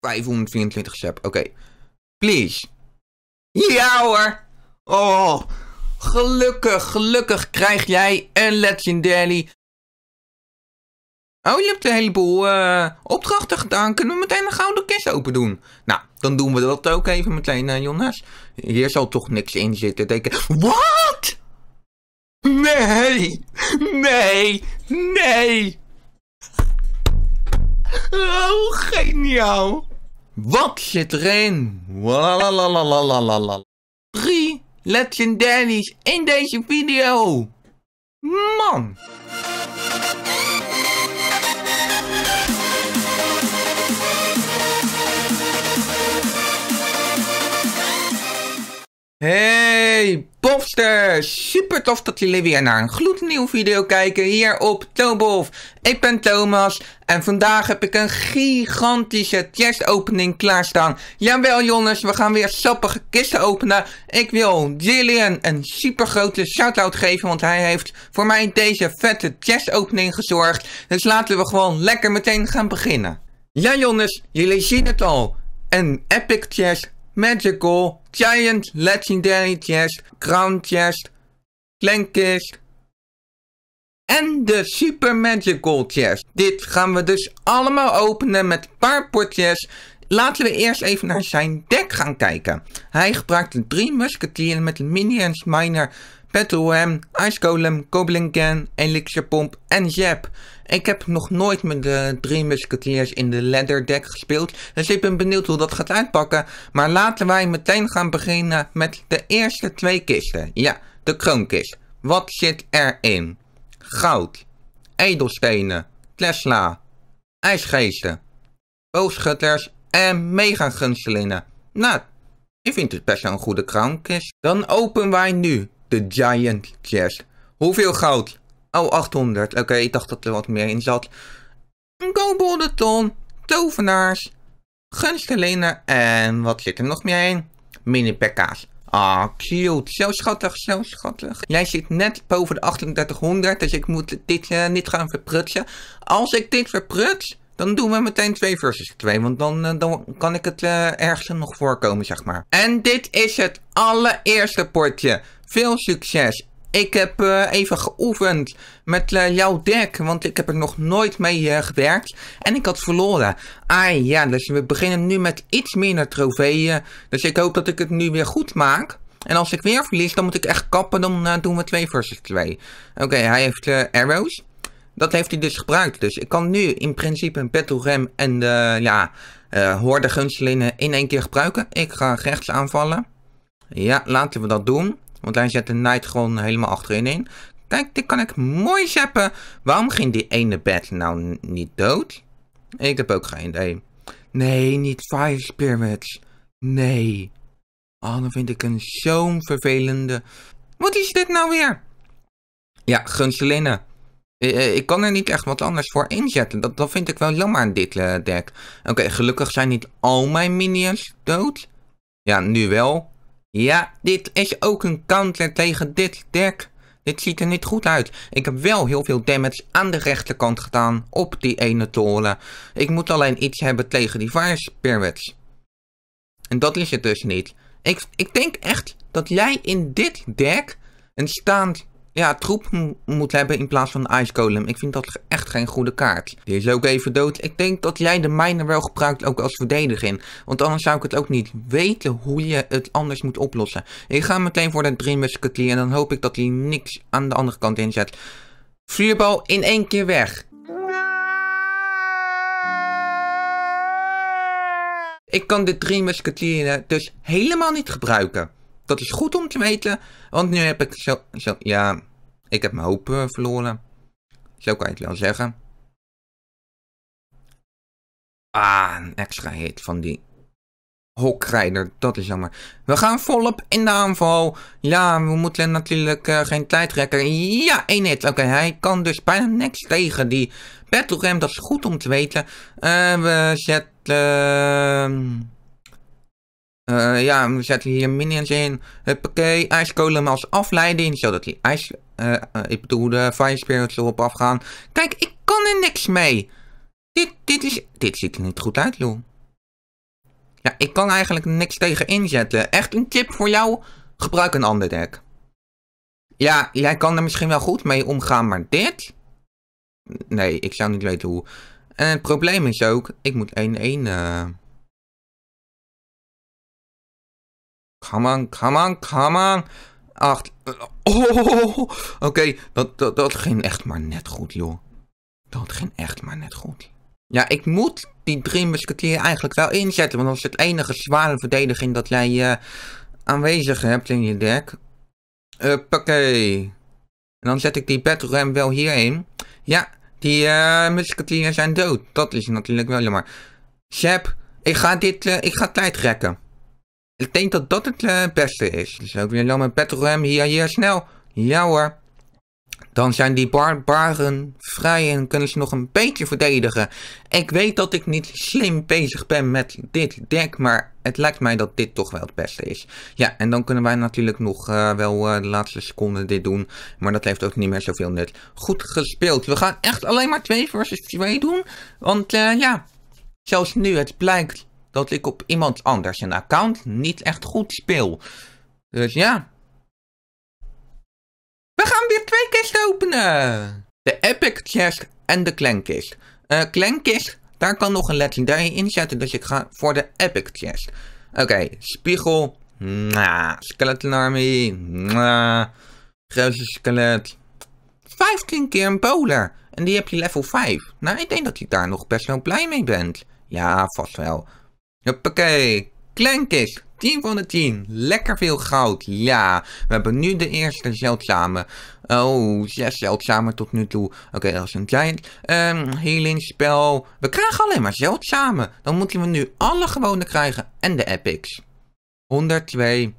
524 chap, Oké. Please. Ja hoor. Oh. Gelukkig, gelukkig krijg jij een legendary. Oh, je hebt een heleboel eh, opdrachten gedaan. Kunnen we meteen een gouden kist open doen? Nou, dan doen we dat ook even meteen, uh, Jonas. Hier zal toch niks in zitten. Denk Wat? Nee. Nee. Nee. Oh, geniaal. Wat zit erin? Walalalalala. Drie legendaries in deze video. Man. Hey, Bofster, Super tof dat jullie weer naar een gloednieuwe video kijken hier op Tobolf. Ik ben Thomas en vandaag heb ik een gigantische chest opening klaarstaan. Jawel jongens, we gaan weer sappige kisten openen. Ik wil Jillian een super grote shout-out geven, want hij heeft voor mij deze vette chest opening gezorgd. Dus laten we gewoon lekker meteen gaan beginnen. Ja jongens, jullie zien het al. Een epic chest Magical, Giant, Legendary Chest, Crown Chest, Chest en de Super Magical Chest. Dit gaan we dus allemaal openen met een paar potjes. Laten we eerst even naar zijn deck gaan kijken. Hij gebruikt een drie musketeers met een Minions Miner Petrohem, Ice Golem, Goblin Elixir Pomp en zap. Ik heb nog nooit met de drie musketeers in de Leather deck gespeeld, dus ik ben benieuwd hoe dat gaat uitpakken. Maar laten wij meteen gaan beginnen met de eerste twee kisten. Ja, de kroonkist. Wat zit erin? Goud, edelstenen, Tesla, ijsgeesten, boogschutters en mega megagunstelingen. Nou, ik vind het best wel een goede kroonkist. Dan openen wij nu de Giant Chest. Hoeveel goud? Oh, 800. Oké, ik dacht dat er wat meer in zat. Go tovenaars, gunstgelener en wat zit er nog meer in? Mini-pekka's. Ah, oh, cute. Zo schattig, zo schattig. Jij zit net boven de 3800, dus ik moet dit eh, niet gaan verprutsen. Als ik dit verpruts, dan doen we meteen 2 versus 2, want dan, eh, dan kan ik het eh, ergste ergens nog voorkomen, zeg maar. En dit is het allereerste potje. Veel succes. Ik heb eh, even geoefend met eh, jouw deck, want ik heb er nog nooit mee eh, gewerkt. En ik had verloren. Ah ja, dus we beginnen nu met iets minder trofeeën. Dus ik hoop dat ik het nu weer goed maak. En als ik weer verlies, dan moet ik echt kappen. Dan doen we 2 versus 2. Oké, hij heeft arrows. Dat heeft hij dus gebruikt. Dus ik kan nu in principe een battle ram en de ja, horde gunstelingen in één keer gebruiken. Ik ga rechts aanvallen. Ja, laten we dat doen. Want hij zet de knight gewoon helemaal achterin in. Kijk, dit kan ik mooi zappen. Waarom ging die ene bed nou niet dood? Ik heb ook geen idee. Nee, niet Fire Spirits. Nee. Oh, dan vind ik een zo'n vervelende... Wat is dit nou weer? Ja, gunstelinnen. Ik kan er niet echt wat anders voor inzetten. Dat, vind ik wel jammer aan dit eh, deck. Oké, gelukkig zijn niet al mijn minions dood. Ja, nu wel. Ja, dit is ook een counter tegen dit deck. Dit ziet er niet goed uit. Ik heb wel heel veel damage aan de rechterkant gedaan op die ene toren. Ik moet alleen iets hebben tegen die Fire Spirits. En dat is het dus niet. Ik, ik denk echt dat jij in dit deck een staand ja, troep moet hebben in plaats van Ice Golem. Ik vind dat echt geen goede kaart. Die is ook even dood. Ik denk dat jij de miner wel gebruikt ook als verdediging. Want anders zou ik het ook niet weten hoe je het anders moet oplossen. Ik ga meteen voor de drie Musketeer en dan hoop ik dat hij niks aan de andere kant inzet. Vuurbal in één keer weg. Ik kan de drie Musketeer dus helemaal niet gebruiken. Dat is goed om te weten, want nu heb ik zo... zo ja, ik heb mijn hoop eh, verloren. Zo kan je het wel zeggen. Ah, een extra hit van die hokrijder. Dat is jammer. We gaan volop in de aanval. Ja, we moeten natuurlijk eh, geen tijd trekken. Ja, één hit. Oké, hij kan dus bijna niks tegen die Battle Dat is goed om te weten. Eh, we zetten... Ehm, eh, ja, we zetten hier minions in. Huppakee, ijskolen als afleiding. Zodat die ijs... Eh, eh, ik bedoel, de fire spirits erop afgaan. Kijk, ik kan er niks mee. Dit, dit is... Dit ziet er niet goed uit, joh. Ja, ik kan eigenlijk niks tegen inzetten. Echt een tip voor jou. Gebruik een ander deck. Ja, jij kan er misschien wel goed mee omgaan, maar dit? Nee, ik zou niet weten hoe. En het probleem is ook, ik moet 1-1... Gaman, gaman, gaman. Acht. Oh, oké. Dat, dat, dat ging echt maar net goed, joh. Dat ging echt maar net goed. Ja, ik moet die drie musketier eigenlijk wel inzetten. Want dat is het enige zware verdediging dat jij eh, aanwezig hebt in je deck. Uppakee. En dan zet ik die battle wel hierin. Ja, die uh, zijn dood. Dat is natuurlijk wel jammer. Seb, ik ga dit, eh, ik ga tijd rekken. Ik denk dat dat het eh, beste is. Dus ook weer lang met Battle Hier, hier, snel. Ja hoor. Dan zijn die barbaren vrij en kunnen ze nog een beetje verdedigen. Ik weet dat ik niet slim bezig ben met dit deck, maar het lijkt mij dat dit toch wel het beste is. Ja, en dan kunnen wij natuurlijk nog eh, wel eh, de laatste seconde dit doen. Maar dat heeft ook niet meer zoveel nut. Goed gespeeld. We gaan echt alleen maar 2 versus 2 doen. Want ja, zelfs nu, het blijkt dat ik op iemand anders een account niet echt goed speel. Dus ja. We gaan weer twee kisten openen. De Epic Chest en de klankist. Uh, eh, Chest daar kan nog een legendarie in zetten, dus ik ga voor de Epic Chest. Oké, spiegel. Nah, skeleton army. Nah, skelet. 15 keer een polar. En die heb je level 5. Nou, ik denk dat je daar nog best wel blij mee bent. Ja, vast wel. Hoppakee, is 10 van de 10. Lekker veel goud, ja. We hebben nu de eerste zeldzame. Oh, zes zeldzame tot nu toe. Oké, dat is een giant. Um, healing spel. We krijgen alleen maar zeldzame. Dan moeten we nu alle gewone krijgen en de epics. 102.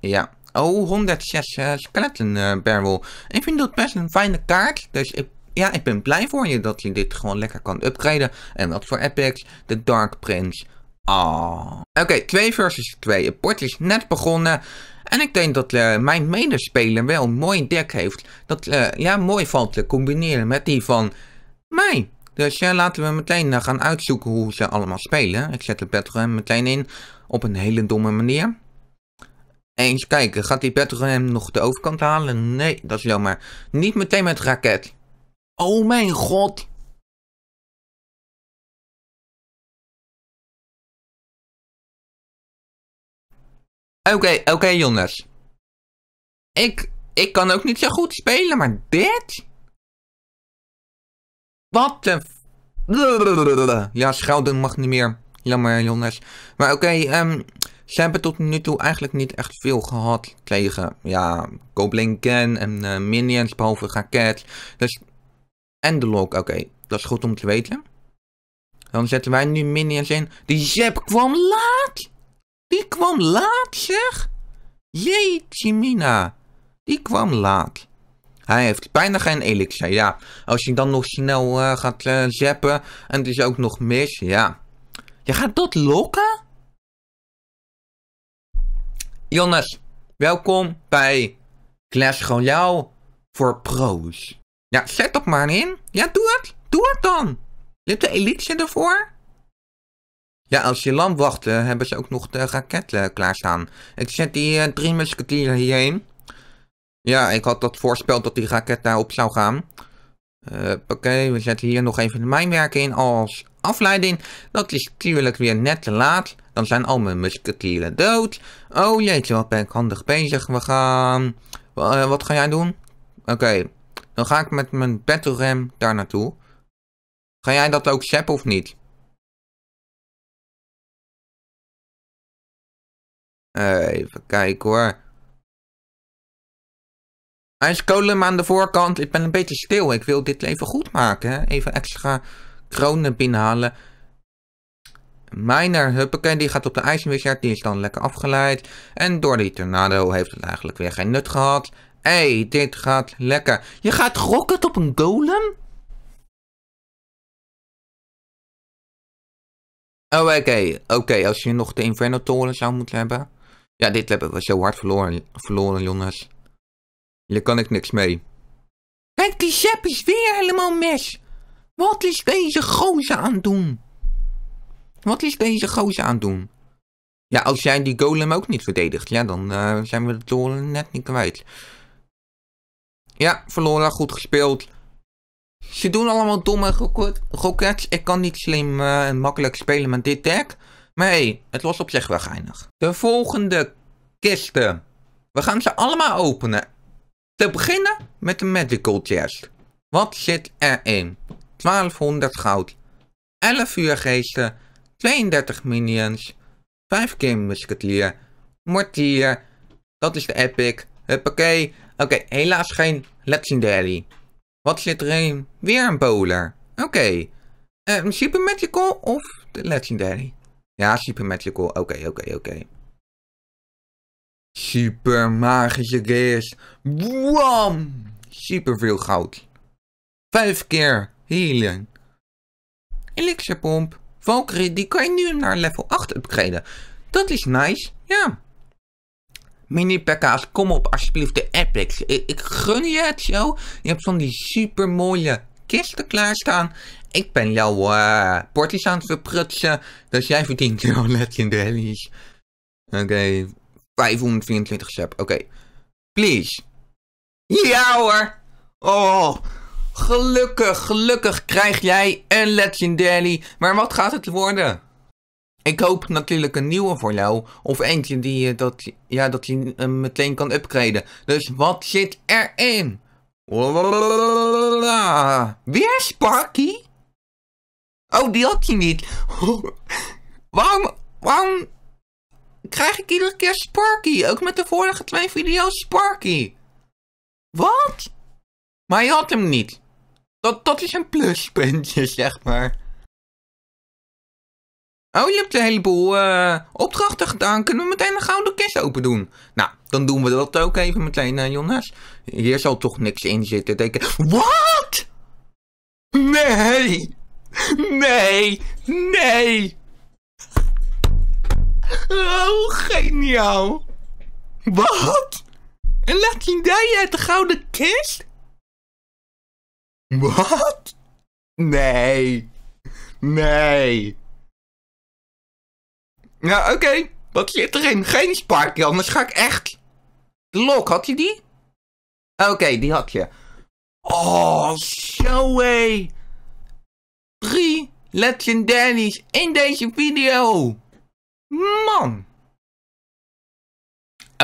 Ja. Oh, 106 uh, eh, skeleton eh, barrel. Ik vind dat best een fijne kaart. Dus ik ja, ik ben blij voor je dat je dit gewoon lekker kan upgraden. En wat voor epics? De Dark Prince. Ah. Oké, 2 versus 2. Het potje is net begonnen. En ik denk dat eh, mijn medespeler wel een mooi deck heeft. Dat eh, ja, mooi valt te combineren met die van mij. Dus eh, laten we meteen gaan uitzoeken hoe ze allemaal spelen. Ik zet de bedroom meteen in. Op een hele domme manier. Eens kijken, gaat die hem nog de overkant halen? Nee, dat is jammer. Niet meteen met raket. Oh mijn god. Oké, oké okay, jongens. Ik, ik kan ook niet zo goed spelen, maar dit? Wat de... Ja, schelden mag niet meer. Jammer, jongens. Maar oké, okay, um, ehm, ze hebben tot nu toe eigenlijk niet echt veel gehad tegen, ja, Goblin Ken en eh, Minions, behalve Raket. Dus en de lock, Oké, dat is goed om te weten. Dan zetten wij nu minions in. Die zap kwam laat! Die kwam laat, zeg! Jeetje mina. Die kwam laat. Hij heeft bijna geen elixir, ja. Als hij dan nog snel eh, gaat eh, zappen en het is ook nog mis, ja. Je gaat dat lokken? Jonas, welkom bij Clash Royale voor pro's. Ja, zet dat maar in. Ja, doe het. Doe het dan. Je de elixir ervoor. Ja, als je lang wachten, hebben ze ook nog de raketten eh, klaarstaan. Ik zet die eh, drie musketieren hierheen. Ja, ik had dat voorspeld dat die raket daarop zou gaan. Oké, we zetten hier nog even de mijnwerken in als afleiding. Dat is natuurlijk weer net te laat. Dan zijn al mijn musketieren dood. Oh jeetje, wat ben ik handig bezig. We gaan... Eh, wat ga jij doen? Oké. Dan ga ik met mijn ram daar naartoe. Ga jij dat ook zappen of niet? even kijken hoor. Ijskolen aan de voorkant. Ik ben een beetje stil. Ik wil dit even goed maken. Even extra kronen binnenhalen. Miner, huppakee, die gaat op de ijswizard. Die is dan lekker afgeleid. En door die tornado heeft het eigenlijk weer geen nut gehad hey, dit gaat lekker. Je gaat gokken op een golem? Oh, oké. Oké, als je nog de Inferno Toren zou moeten hebben. Ja, dit hebben we zo hard verloren, verloren jongens. Hier kan ik niks mee. Kijk, die Sepp is weer helemaal mis. Wat is deze gozer aan het doen? Wat is deze gozer aan het doen? Ja, als jij die golem ook niet verdedigt, ja, dan eh, zijn we de toren net niet kwijt. Ja, verloren, goed gespeeld. Ze doen allemaal domme rockets. Ik kan niet slim eh, en makkelijk spelen met dit deck. Maar hé, hey, het was op zich wel geinig. De volgende kisten. We gaan ze allemaal openen. Te beginnen met de medical chest. Wat zit erin? 1200 goud. 11 vuurgeesten. 32 minions. 5 game musketier. Mortier. Dat is de epic. Huppakee. Oké, helaas geen legendary. Wat zit erin? Weer een bowler. Oké. Okay. Eh, uh, Super Magical of de legendary? Ja, Super Magical. Oké, oké, oké. Super magische gears. Wam! Super veel goud. Vijf keer healing. Elixirpomp. Valkyrie, die kan je nu naar level 8 upgraden. Dat is nice. Ja. Mini Pekka's, kom op alsjeblieft de Epics. Ik, gun je het zo. Je hebt van die super mooie kisten klaarstaan. Ik ben jouw uh, eh, porties aan het verprutsen. Dus jij verdient jouw legendaries. Oké, okay. 524 sep. Oké. Please. Ja hoor. Oh. Gelukkig, gelukkig krijg jij een legendary. Maar wat gaat het worden? Ik hoop natuurlijk een nieuwe voor jou. Of eentje die je dat, ja, dat je eh, meteen kan upgraden. Dus wat zit erin? Weer Sparky? Oh, die had je niet. waarom, waarom krijg ik iedere keer Sparky? Ook met de vorige twee video's Sparky. Wat? Maar je had hem niet. Dat, dat is een pluspuntje, zeg maar. Oh, je hebt een heleboel eh, opdrachten gedaan. Kunnen we meteen een gouden kist open doen? Nou, dan doen we dat ook even meteen, uh, Jonas. Hier zal toch niks in zitten. ik. Wat? Nee! Nee! Nee! Oh, geniaal! Wat? Een legendarie uit de gouden kist? Wat? Nee! Nee! Ja, oké. Wat zit erin? Geen spark, anders ga ik echt... De lok, had je die? Oké, die had je. Oh, zo hé. Drie legendaries in deze video. Man.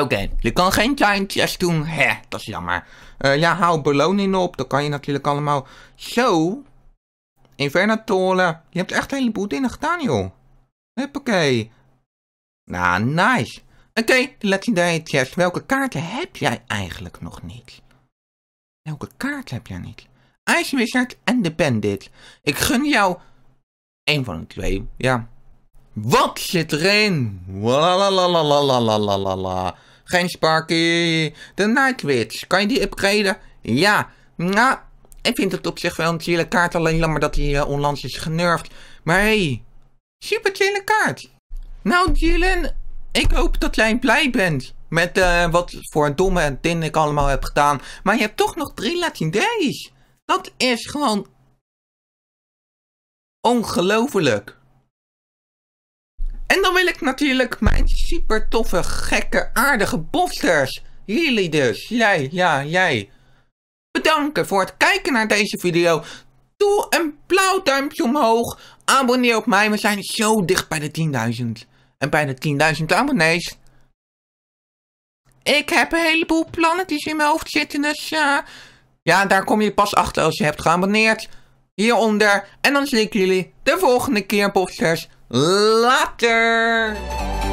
Oké, je kan geen giant chest doen. Hè, dat is jammer. Eh, ja, hou beloning op. Dan kan je natuurlijk allemaal... Zo. Invernatoren. Je hebt echt een heleboel dingen gedaan, joh. Huppakee. Ah, nice. Oké, okay, legendary chest. Welke kaarten heb jij eigenlijk nog niet? Welke kaart heb jij niet? Ice Wizard en de Bandit. Ik gun jou een van de twee, ja. Wat zit erin? Walalalalalalalala. Geen Sparky. De Nightwitch. Kan je die upgraden? Ja. Nou, ik vind het op zich wel een chille kaart. Alleen jammer dat hij uh, onlangs is genurfd. Maar hey, super chille kaart. Nou, Dylan, ik hoop dat jij blij bent met eh, wat voor een domme ding ik allemaal heb gedaan. Maar je hebt toch nog drie Days. Dat is gewoon ongelooflijk. En dan wil ik natuurlijk mijn super toffe, gekke, aardige bosters. Jullie dus, jij, ja, jij. Bedanken voor het kijken naar deze video. Doe een blauw duimpje omhoog. Abonneer op mij, we zijn zo dicht bij de 10.000 en bijna 10.000 abonnees. Ik heb een heleboel plannetjes in mijn hoofd zitten, dus eh, ja, daar kom je pas achter als je hebt geabonneerd. Hieronder. En dan zie ik jullie de volgende keer, posters. Later!